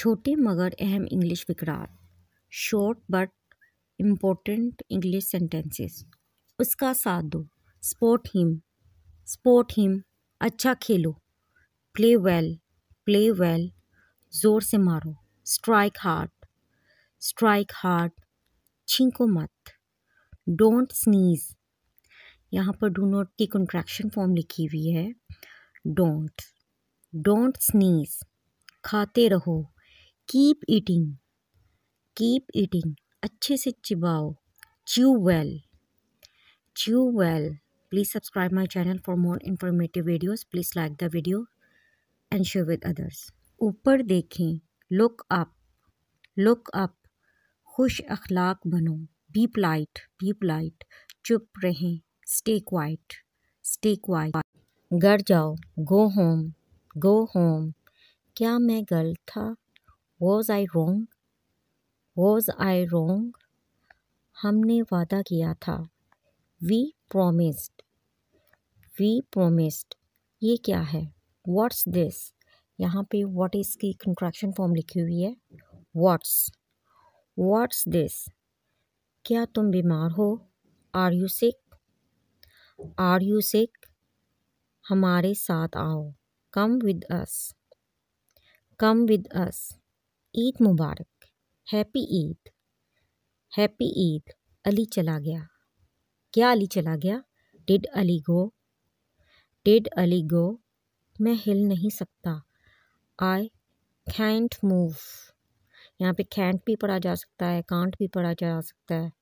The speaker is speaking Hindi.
छोटे मगर अहम इंग्लिश विकरार short but important English sentences उसका साथ दो स्पोर्ट हिम स्पोर्ट हिम अच्छा खेलो प्ले वेल प्ले वेल ज़ोर से मारो स्ट्राइक हार्ट स्ट्राइक हार्ट छिंको मत डोंट स्नीज यहाँ पर डू नॉट की कंट्रैक्शन फॉर्म लिखी हुई है डोंट डोंट स्नीज खाते रहो कीप ईटिंग कीप ईटिंग अच्छे से चिबाओ chew well chew well please subscribe my channel for more informative videos please like the video and share with others ऊपर देखें लुक अप लुक अप खुश अखलाक बनो बी प्लाइट बी प्लाइट चुप रहें स्टे क्वाइट स्टे क्वाइट घर जाओ गो होम गो होम क्या मैं गलत था was I wrong was I रोंग हमने वादा किया था वी प्रोमिस्ड वी प्रोमिस्ड ये क्या है व्हाट्स दिस यहाँ पे वॉट इज़ की कंट्रैक्शन फॉर्म लिखी हुई है व्हाट्स व्हाट्स दिस क्या तुम बीमार हो are you sick are you sick हमारे साथ आओ come with us come with us Eid मुबारक हैप्पी ईद हैप्पी ईद अली चला गया क्या अली चला गया did Ali go did Ali go मैं हिल नहीं सकता आई कैंट मूव यहाँ पे कैंट भी पढ़ा जा सकता है कांट भी पढ़ा जा सकता है